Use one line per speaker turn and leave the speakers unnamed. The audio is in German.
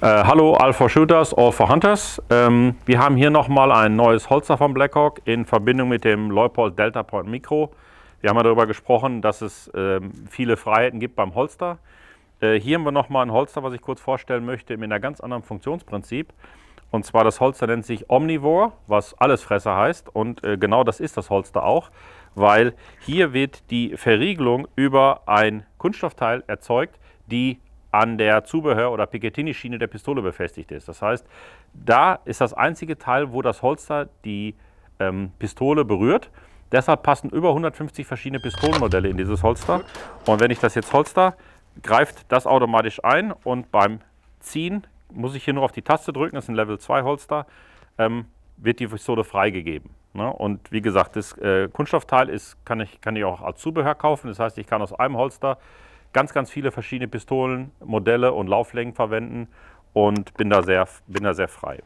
Uh, hallo for Shooters, All for Hunters. Ähm, wir haben hier nochmal ein neues Holster von Blackhawk in Verbindung mit dem Leupold Delta Point Micro. Wir haben ja darüber gesprochen, dass es ähm, viele Freiheiten gibt beim Holster. Äh, hier haben wir nochmal ein Holster, was ich kurz vorstellen möchte, mit einem ganz anderen Funktionsprinzip. Und zwar das Holster nennt sich Omnivore, was Allesfresser heißt. Und äh, genau das ist das Holster auch, weil hier wird die Verriegelung über ein Kunststoffteil erzeugt, die an der Zubehör- oder Picatinny-Schiene der Pistole befestigt ist. Das heißt, da ist das einzige Teil, wo das Holster die ähm, Pistole berührt. Deshalb passen über 150 verschiedene Pistolenmodelle in dieses Holster. Und wenn ich das jetzt holster, greift das automatisch ein und beim Ziehen muss ich hier nur auf die Taste drücken, das ist ein Level 2 Holster, ähm, wird die Pistole freigegeben. Ne? Und wie gesagt, das äh, Kunststoffteil ist, kann, ich, kann ich auch als Zubehör kaufen. Das heißt, ich kann aus einem Holster ganz, ganz viele verschiedene Pistolen, Modelle und Lauflängen verwenden und bin da sehr, bin da sehr frei.